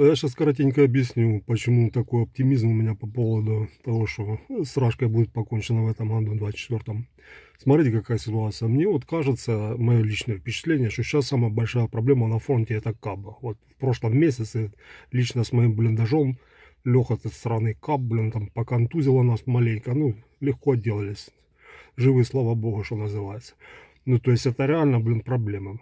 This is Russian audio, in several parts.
А я сейчас коротенько объясню, почему такой оптимизм у меня по поводу того, что с будет покончена в этом году, в 24-м. Смотрите, какая ситуация. Мне вот кажется, мое личное впечатление, что сейчас самая большая проблема на фронте это Каба. Вот в прошлом месяце лично с моим блиндажом Леха со стороны Каб, блин, там поконтузила нас маленько. Ну, легко отделались. Живые, слава богу, что называется. Ну, то есть это реально, блин, проблема.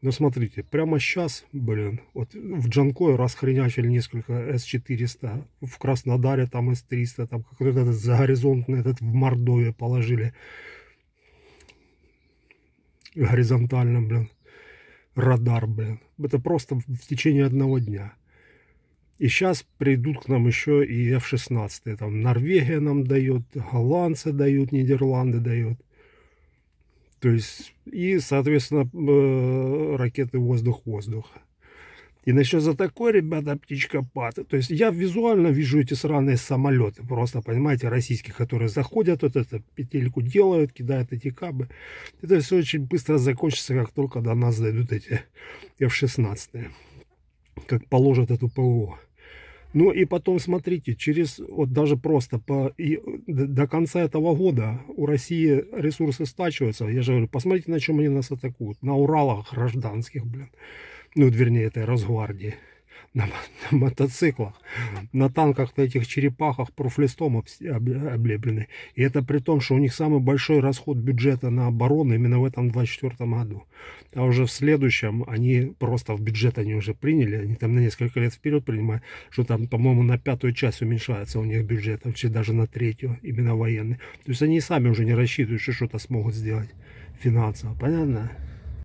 Но ну, смотрите, прямо сейчас, блин, вот в Джанкой расхренячили несколько С-400, в Краснодаре там С-300, там какой-то этот загоризонтный этот в Мордове положили. Горизонтально, блин, радар, блин. Это просто в течение одного дня. И сейчас придут к нам еще и F-16. Там Норвегия нам дает, голландцы дают, Нидерланды дают. То есть, и, соответственно, э, ракеты воздух-воздух. И насчет за такой, ребята, птичка птичкопаты. То есть я визуально вижу эти сраные самолеты. Просто, понимаете, российские, которые заходят, вот это петельку делают, кидают эти кабы. Это все очень быстро закончится, как только до нас дойдут эти F-16. Как положат эту ПВО. Ну и потом, смотрите, через вот даже просто по, и э, до конца этого года у России ресурсы стачиваются. Я же говорю, посмотрите, на чем они нас атакуют. На Уралах гражданских, блин. Ну, вернее, этой Росгвардии. На, на мотоциклах на танках, то этих черепахах профлистом облеплены. И это при том, что у них самый большой расход бюджета на оборону именно в этом 2024 году. А уже в следующем они просто в бюджет они уже приняли, они там на несколько лет вперед принимают, что там, по-моему, на пятую часть уменьшается у них бюджет, вообще даже на третью, именно военный. То есть они сами уже не рассчитывают, что что-то смогут сделать финансово. Понятно?